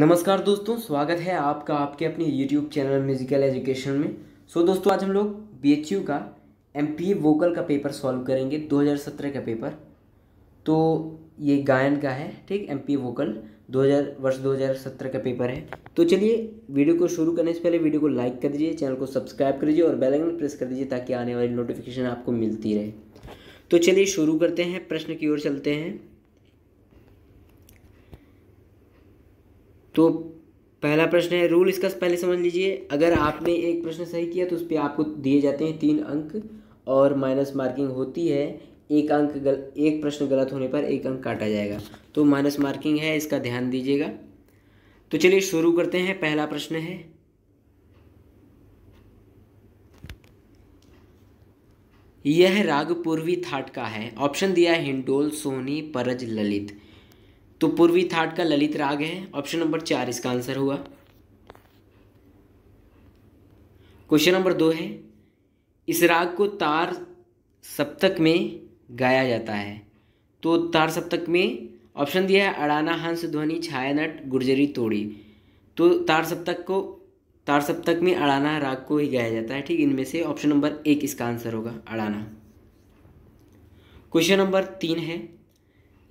नमस्कार दोस्तों स्वागत है आपका आपके अपने YouTube चैनल म्यूजिकल एजुकेशन में सो so, दोस्तों आज हम लोग बी का एम पी वोकल का पेपर सॉल्व करेंगे 2017 का पेपर तो ये गायन का है ठीक एम पी वोकल 2000 वर्ष 2017 का पेपर है तो चलिए वीडियो को शुरू करने से पहले वीडियो को लाइक कर दीजिए चैनल को सब्सक्राइब कर दीजिए और बेलाइकन प्रेस कर दीजिए ताकि आने वाली नोटिफिकेशन आपको मिलती रहे तो चलिए शुरू करते हैं प्रश्न की ओर चलते हैं तो पहला प्रश्न है रूल इसका पहले समझ लीजिए अगर आपने एक प्रश्न सही किया तो उस पर आपको दिए जाते हैं तीन अंक और माइनस मार्किंग होती है एक अंक गल एक प्रश्न गलत होने पर एक अंक काटा जाएगा तो माइनस मार्किंग है इसका ध्यान दीजिएगा तो चलिए शुरू करते हैं पहला प्रश्न है यह राग पूर्वी थाट का है ऑप्शन दिया है हिंडोल सोनी परज ललित तो पूर्वी थाट का ललित राग है ऑप्शन नंबर चार इसका आंसर हुआ क्वेश्चन नंबर दो है इस राग को तार सप्तक में गाया जाता है तो तार सप्तक में ऑप्शन दिया है अड़ाना हंस ध्वनि छायानट गुर्जरी तोड़ी तो तार सप्तक को तार सप्तक में अड़ाना राग को ही गाया जाता है ठीक इनमें से ऑप्शन नंबर एक इसका आंसर होगा अड़ाना क्वेश्चन नंबर तीन है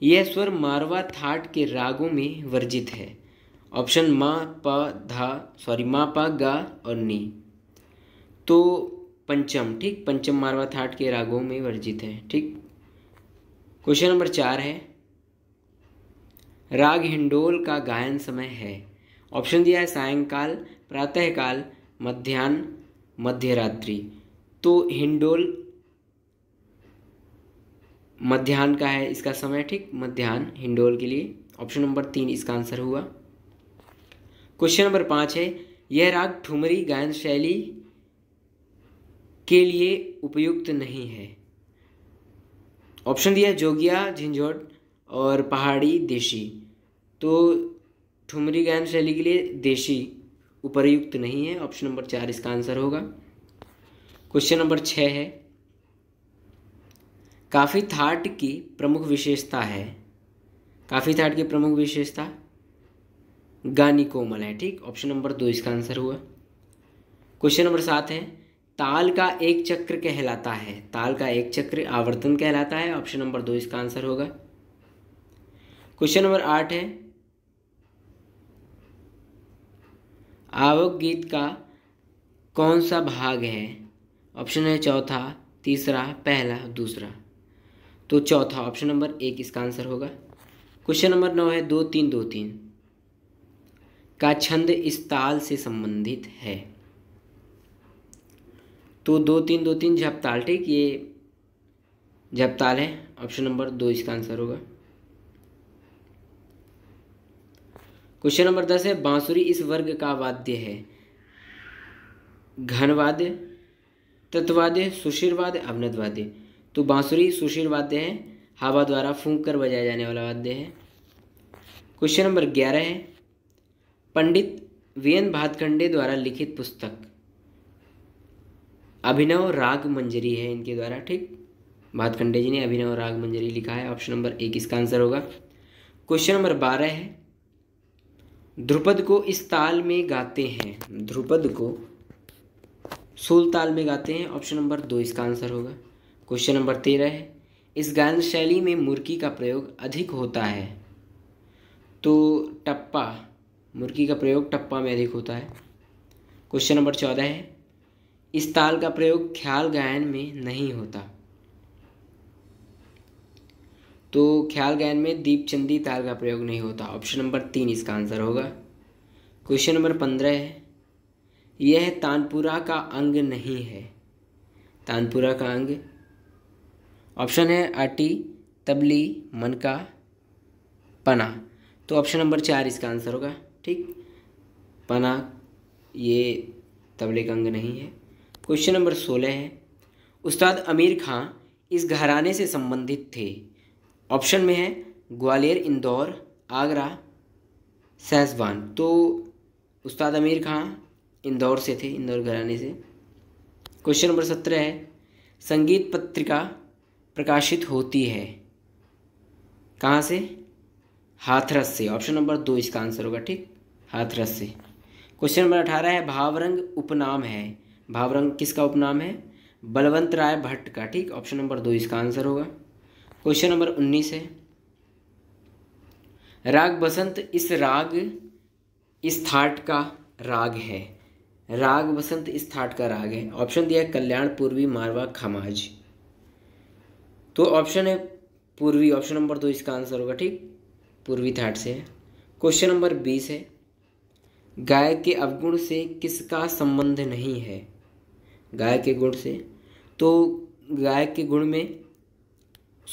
यह स्वर मारवा थाट के रागों में वर्जित है ऑप्शन मा प धा सॉरी मा पा गा और नी तो पंचम ठीक पंचम मारवा थाट के रागों में वर्जित है ठीक क्वेश्चन नंबर चार है राग हिंडोल का गायन समय है ऑप्शन दिया है सायंकाल प्रातःकाल मध्यान्ह मध्यरात्रि तो हिंडोल मध्यान्ह का है इसका समय ठीक मध्यान्ह हिंडोल के लिए ऑप्शन नंबर तीन इसका आंसर हुआ क्वेश्चन नंबर पाँच है यह राग ठुमरी गायन शैली के लिए उपयुक्त नहीं है ऑप्शन दिया जोगिया झिंझोट और पहाड़ी देशी तो ठुमरी गायन शैली के लिए देशी उपरयुक्त नहीं है ऑप्शन नंबर चार इसका आंसर होगा क्वेश्चन नंबर छः है काफ़ी थाट की प्रमुख विशेषता है काफ़ी थाट की प्रमुख विशेषता गानी कोमल है ठीक ऑप्शन नंबर दो इसका आंसर हुआ क्वेश्चन नंबर सात है ताल का एक चक्र कहलाता है ताल का एक चक्र आवर्तन कहलाता है ऑप्शन नंबर दो इसका आंसर होगा क्वेश्चन नंबर आठ है आवक गीत का कौन सा भाग है ऑप्शन है चौथा तीसरा पहला दूसरा तो चौथा ऑप्शन नंबर एक इसका आंसर होगा क्वेश्चन नंबर नौ है दो तीन दो तीन का छंद इस ताल से संबंधित है तो दो तीन दो तीन झपताल ठीक ये झपताल है ऑप्शन नंबर दो इसका आंसर होगा क्वेश्चन नंबर दस है बांसुरी इस वर्ग का वाद्य है घनवाद्य तत्वाद्य सुशीरवाद्य अवनतवाद्य तो बांसुरी सुशील वाद्य है हवा द्वारा फूंक कर बजाया जाने वाला वाद्य है क्वेश्चन नंबर ग्यारह है पंडित वी एन भातखंडे द्वारा लिखित पुस्तक अभिनव राग मंजरी है इनके द्वारा ठीक भातखंडे जी ने अभिनव राग मंजरी लिखा है ऑप्शन नंबर एक इसका आंसर होगा क्वेश्चन नंबर बारह है ध्रुपद को इस ताल में गाते हैं ध्रुपद को सोल ताल में गाते हैं ऑप्शन नंबर दो इसका आंसर होगा क्वेश्चन नंबर तेरह इस गायन शैली में मुर्गी का प्रयोग अधिक होता है तो टप्पा मुर्गी का प्रयोग टप्पा में अधिक होता है क्वेश्चन नंबर चौदह है इस ताल का प्रयोग ख्याल गायन में नहीं होता तो ख्याल गायन में दीपचंदी ताल का प्रयोग नहीं होता ऑप्शन नंबर तीन इसका आंसर होगा क्वेश्चन नंबर पंद्रह है यह तानपुरा का अंग नहीं है तानपुरा का अंग ऑप्शन है आटी तबली मनका पना तो ऑप्शन नंबर चार इसका आंसर होगा ठीक पना ये तबले का अंग नहीं है क्वेश्चन नंबर सोलह है उस्ताद अमीर खां इस घराने से संबंधित थे ऑप्शन में है ग्वालियर इंदौर आगरा सहजवान तो उस्ताद अमीर खां इंदौर से थे इंदौर घराने से क्वेश्चन नंबर सत्रह है संगीत पत्रिका प्रकाशित होती है कहाँ से हाथरस से ऑप्शन नंबर दो इसका आंसर होगा ठीक हाथरस से क्वेश्चन नंबर अठारह है भावरंग उपनाम है भावरंग किसका उपनाम है बलवंत राय भट्ट का ठीक ऑप्शन नंबर दो इसका आंसर होगा क्वेश्चन नंबर उन्नीस है राग बसंत इस राग इस थाट का राग है राग बसंत इस थाट का राग है ऑप्शन दिया कल्याण पूर्वी मारवा खमाज तो ऑप्शन है पूर्वी ऑप्शन नंबर दो इसका आंसर होगा ठीक पूर्वी थाट से है क्वेश्चन नंबर बीस है गाय के अवगुण से किसका संबंध नहीं है गाय के गुण से तो गाय के गुण में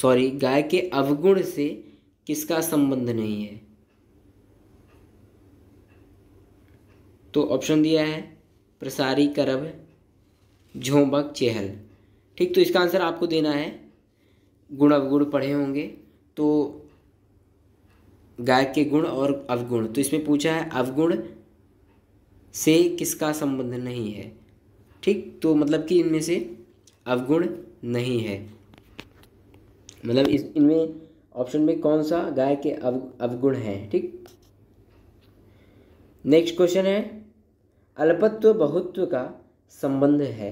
सॉरी गाय के अवगुण से किसका संबंध नहीं है तो ऑप्शन दिया है प्रसारी करब झोंबक चेहल ठीक तो इसका आंसर आपको देना है गुण अवगुण पढ़े होंगे तो गायक के गुण और अवगुण तो इसमें पूछा है अवगुण से किसका संबंध नहीं है ठीक तो मतलब कि इनमें से अवगुण नहीं है मतलब इस इनमें ऑप्शन में कौन सा गाय के अव अवगुण है ठीक नेक्स्ट क्वेश्चन है अल्पत्व बहुत्व का संबंध है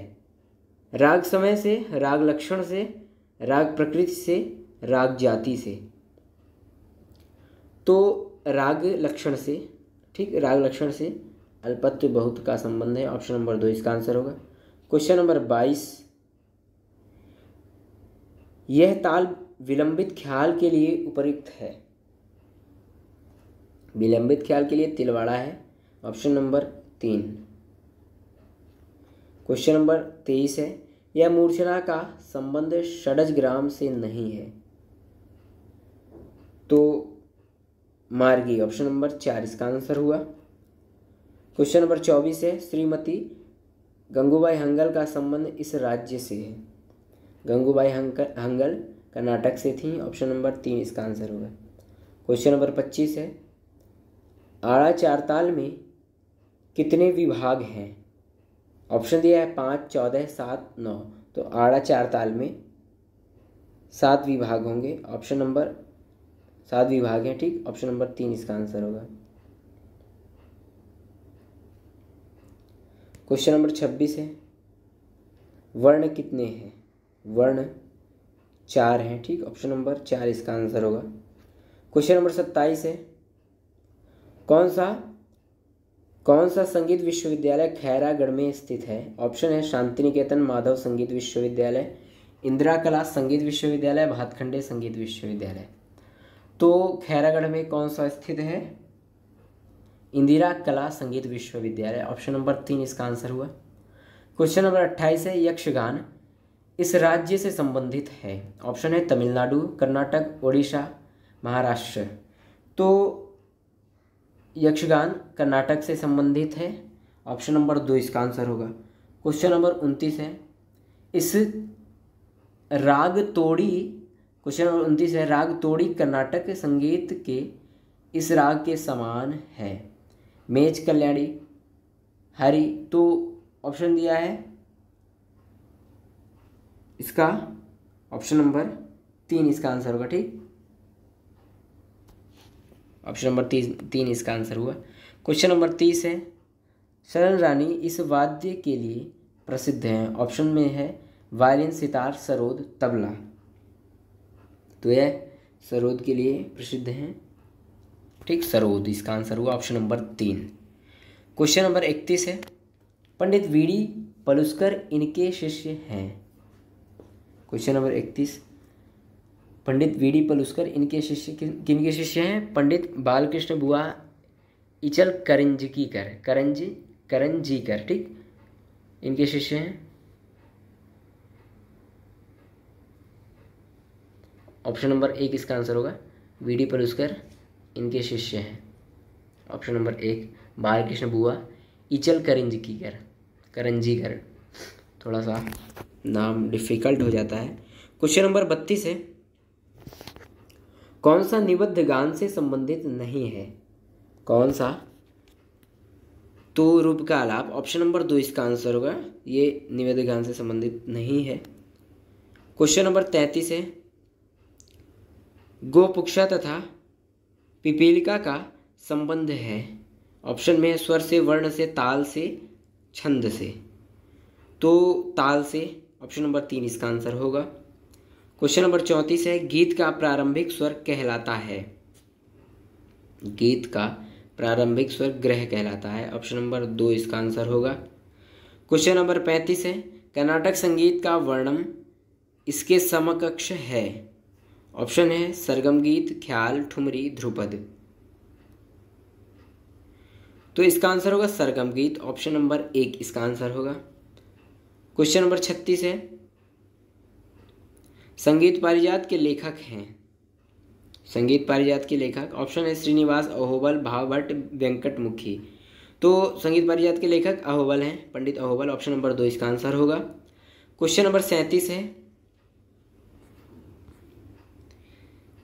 राग समय से राग लक्षण से राग प्रकृति से राग जाति से तो राग लक्षण से ठीक राग लक्षण से अल्पत्व बहुत का संबंध है ऑप्शन नंबर दो इसका आंसर होगा क्वेश्चन नंबर बाईस यह ताल विलंबित ख्याल के लिए उपयुक्त है विलंबित ख्याल के लिए तिलवाड़ा है ऑप्शन नंबर तीन क्वेश्चन नंबर तेईस है यह मूर्छना का संबंध षडज ग्राम से नहीं है तो मार्गी ऑप्शन नंबर चार इसका आंसर हुआ क्वेश्चन नंबर चौबीस है श्रीमती गंगूबाई हंगल का संबंध इस राज्य से है गंगूबाई हंगल कर्नाटक से थी ऑप्शन नंबर तीन इसका आंसर होगा क्वेश्चन नंबर पच्चीस है आड़ा चारताल में कितने विभाग हैं ऑप्शन दिया है पाँच चौदह सात नौ तो आड़ा चार ताल में सात विभाग होंगे ऑप्शन नंबर सात विभाग हैं ठीक ऑप्शन नंबर तीन इसका आंसर होगा क्वेश्चन नंबर छब्बीस है वर्ण कितने हैं वर्ण चार हैं ठीक ऑप्शन नंबर चार इसका आंसर होगा क्वेश्चन नंबर सत्ताईस है कौन सा कौन सा संगीत विश्वविद्यालय खैरागढ़ में स्थित है ऑप्शन है शांति निकेतन माधव संगीत विश्वविद्यालय इंदिरा कला संगीत विश्वविद्यालय भातखंडे संगीत विश्वविद्यालय तो खैरागढ़ में कौन सा स्थित है इंदिरा कला संगीत विश्वविद्यालय ऑप्शन नंबर तीन इसका आंसर हुआ क्वेश्चन नंबर अट्ठाईस है यक्षगान इस राज्य से संबंधित है ऑप्शन है तमिलनाडु कर्नाटक उड़ीसा महाराष्ट्र तो यक्षगान कर्नाटक से संबंधित है ऑप्शन नंबर दो इसका आंसर होगा क्वेश्चन नंबर उनतीस है इस राग तोड़ी क्वेश्चन नंबर उनतीस है राग तोड़ी कर्नाटक संगीत के इस राग के समान है मेज कल्याणी हरी तो ऑप्शन दिया है इसका ऑप्शन नंबर तीन इसका आंसर होगा ठीक ऑप्शन नंबर तीन तीन इसका आंसर हुआ क्वेश्चन नंबर तीस है शरण रानी इस वाद्य के लिए प्रसिद्ध हैं ऑप्शन में है वायलिन सितार सरोद तबला तो यह सरोद के लिए प्रसिद्ध हैं ठीक सरोद इसका आंसर हुआ ऑप्शन नंबर तीन क्वेश्चन नंबर इकतीस है पंडित वीडी पलुस्कर इनके शिष्य हैं क्वेश्चन नंबर इकतीस पंडित वी डी पलुस्कर इनके शिष्य किन के शिष्य हैं पंडित बालकृष्ण बुआ इचल करंजकी कर करंजी करंजी कर ठीक इनके शिष्य हैं ऑप्शन नंबर एक इसका आंसर होगा वी डी पलुस्कर इनके शिष्य हैं ऑप्शन नंबर एक बालकृष्ण बुआ इचल करंजकी कर करंजी कर थोड़ा सा नाम डिफ़िकल्ट हो जाता है क्वेश्चन नंबर बत्तीस है कौन सा निबद्ध गान से संबंधित नहीं है कौन सा तो रूप का आलाप ऑप्शन नंबर दो इसका आंसर होगा ये निवेद गान से संबंधित नहीं है क्वेश्चन नंबर तैंतीस है गोपुक्षा तथा पिपीलिका का संबंध है ऑप्शन में स्वर से वर्ण से ताल से छंद से तो ताल से ऑप्शन नंबर तीन इसका आंसर होगा क्वेश्चन नंबर चौंतीस है गीत का प्रारंभिक स्वर कहलाता है गीत का प्रारंभिक स्वर ग्रह कहलाता है ऑप्शन नंबर दो इसका आंसर होगा क्वेश्चन नंबर पैंतीस है कर्नाटक संगीत का वर्णम इसके समकक्ष है ऑप्शन है सरगम गीत ख्याल ठुमरी ध्रुपद तो इसका आंसर होगा सरगम गीत ऑप्शन नंबर एक इसका आंसर होगा क्वेश्चन नंबर छत्तीस है संगीत पारिजात के लेखक हैं संगीत पारिजात के लेखक ऑप्शन है श्रीनिवास अहोबल भावभट्ट वेंकट मुखी तो संगीत पारिजात के लेखक अहोबल हैं पंडित अहोबल ऑप्शन नंबर दो इसका आंसर होगा क्वेश्चन नंबर सैंतीस है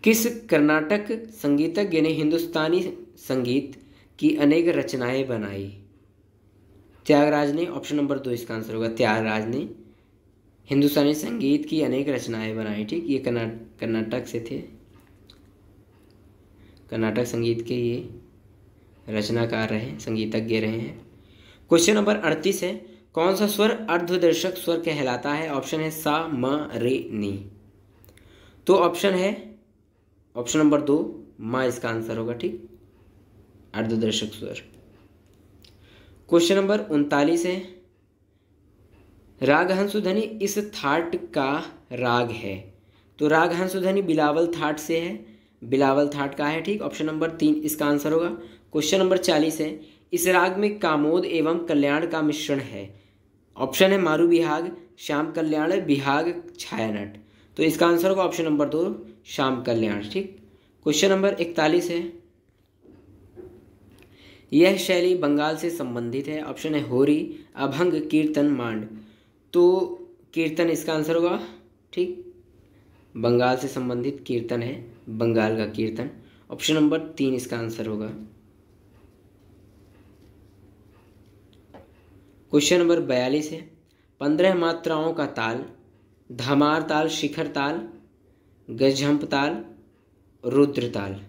किस कर्नाटक संगीतज्ञ ने हिंदुस्तानी संगीत की अनेक रचनाएं बनाई त्यागराज ने ऑप्शन नंबर दो इसका आंसर होगा त्यागराज ने हिंदुस्तानी संगीत की अनेक रचनाएं बनाई ठीक ये कर्नाटक कर्नाटक से थे कर्नाटक संगीत के ये रचनाकार रहे संगीतज्ञ रहे हैं क्वेश्चन नंबर अड़तीस है कौन सा स्वर अर्धदर्शक स्वर कहलाता है ऑप्शन है सा म रे नी तो ऑप्शन है ऑप्शन नंबर दो माँ इसका आंसर होगा ठीक अर्धदर्शक स्वर क्वेश्चन नंबर उनतालीस है राग हंसुध्वनि इस थाट का राग है तो राग हंसुध्वनि बिलावल थाट से है बिलावल थाट का है ठीक ऑप्शन नंबर तीन इसका आंसर होगा क्वेश्चन नंबर चालीस है इस राग में कामोद एवं कल्याण का मिश्रण है ऑप्शन है मारू बिहाग श्याम कल्याण बिहाग छायानट तो इसका आंसर होगा ऑप्शन नंबर दो श्याम कल्याण ठीक क्वेश्चन नंबर इकतालीस है यह शैली बंगाल से संबंधित है ऑप्शन है होरी अभंग कीर्तन मांड तो कीर्तन इसका आंसर होगा ठीक बंगाल से संबंधित कीर्तन है बंगाल का कीर्तन ऑप्शन नंबर तीन इसका आंसर होगा क्वेश्चन नंबर बयालीस है पंद्रह मात्राओं का ताल धमार ताल शिखर ताल गजम्प ताल रुद्र ताल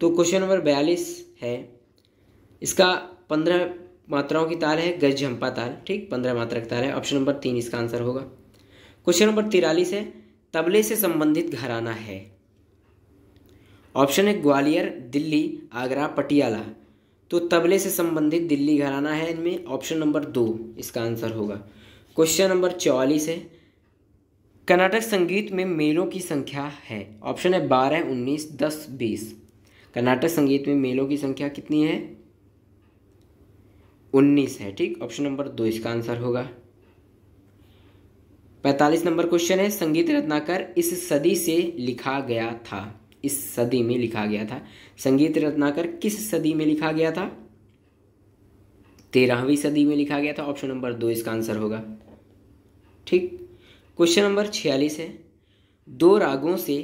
तो क्वेश्चन नंबर बयालीस है इसका पंद्रह मात्राओं की तार है गज झंपा तार ठीक पंद्रह मात्रा की तार है ऑप्शन नंबर तीन इसका आंसर होगा क्वेश्चन नंबर तिरालीस है तबले से संबंधित घराना है ऑप्शन है ग्वालियर दिल्ली आगरा पटियाला तो तबले से संबंधित दिल्ली घराना है इनमें ऑप्शन नंबर दो इसका आंसर होगा क्वेश्चन नंबर चौवालीस है कर्नाटक संगीत में मेलों की संख्या है ऑप्शन है बारह उन्नीस दस बीस कर्नाटक संगीत में मेलों की संख्या कितनी है उन्नीस है ठीक ऑप्शन नंबर दो इसका आंसर होगा पैंतालीस नंबर क्वेश्चन है संगीत रत्नाकर इस सदी से लिखा गया था इस सदी में लिखा गया था संगीत रत्नाकर किस सदी में लिखा गया था तेरहवीं सदी में लिखा गया था ऑप्शन नंबर दो इसका आंसर होगा ठीक क्वेश्चन नंबर छियालीस है दो रागों से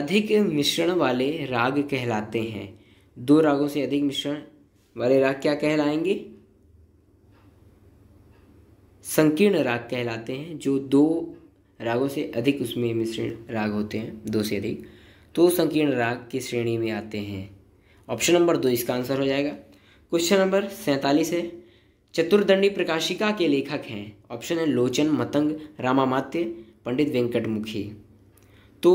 अधिक मिश्रण वाले राग कहलाते हैं दो रागों से अधिक मिश्रण वाले राग क्या कहलाएंगे संकीर्ण राग कहलाते हैं जो दो रागों से अधिक उसमें मिश्रण राग होते हैं दो से अधिक तो संकीर्ण राग की श्रेणी में आते हैं ऑप्शन नंबर दो इसका आंसर हो जाएगा क्वेश्चन नंबर सैंतालीस है चतुर्दंडी प्रकाशिका के लेखक हैं ऑप्शन है लोचन मतंग रामामात्य पंडित वेंकट मुखी तो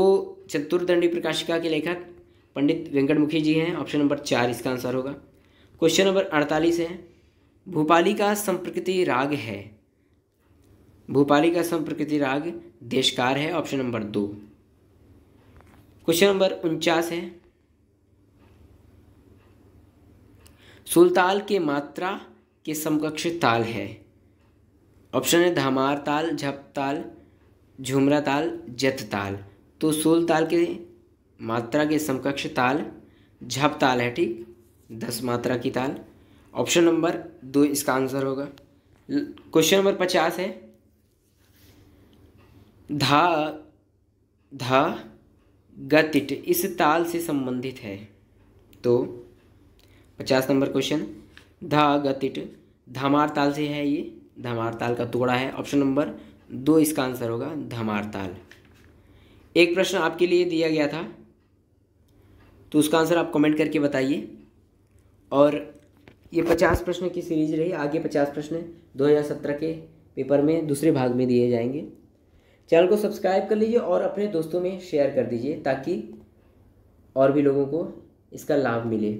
चतुर्दंडी प्रकाशिका के लेखक पंडित वेंकट मुखी जी हैं ऑप्शन नंबर चार इसका आंसर होगा क्वेश्चन नंबर अड़तालीस है भोपाली का संप्रकृति राग है भूपाली का संप्रकृति राग देशकार है ऑप्शन नंबर दो क्वेश्चन नंबर उनचास है सुलताल के मात्रा के समकक्ष ताल है ऑप्शन है धामार ताल झप ताल झुमरा ताल जत ताल तो सोल ताल के मात्रा के समकक्ष ताल झप ताल है ठीक दस मात्रा की ताल ऑप्शन नंबर दो इसका आंसर होगा क्वेश्चन नंबर पचास है धा धा गतिट इस ताल से संबंधित है तो पचास नंबर क्वेश्चन धा गतिट धमार ताल से है ये धमार ताल का टुकड़ा है ऑप्शन नंबर दो इसका आंसर होगा धमार ताल एक प्रश्न आपके लिए दिया गया था तो उसका आंसर आप कमेंट करके बताइए और ये पचास प्रश्न की सीरीज रही आगे पचास प्रश्न सत्रह के पेपर में दूसरे भाग में दिए जाएंगे चैनल को सब्सक्राइब कर लीजिए और अपने दोस्तों में शेयर कर दीजिए ताकि और भी लोगों को इसका लाभ मिले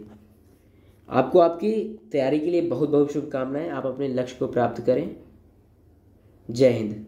आपको आपकी तैयारी के लिए बहुत बहुत शुभकामनाएं आप अपने लक्ष्य को प्राप्त करें जय हिंद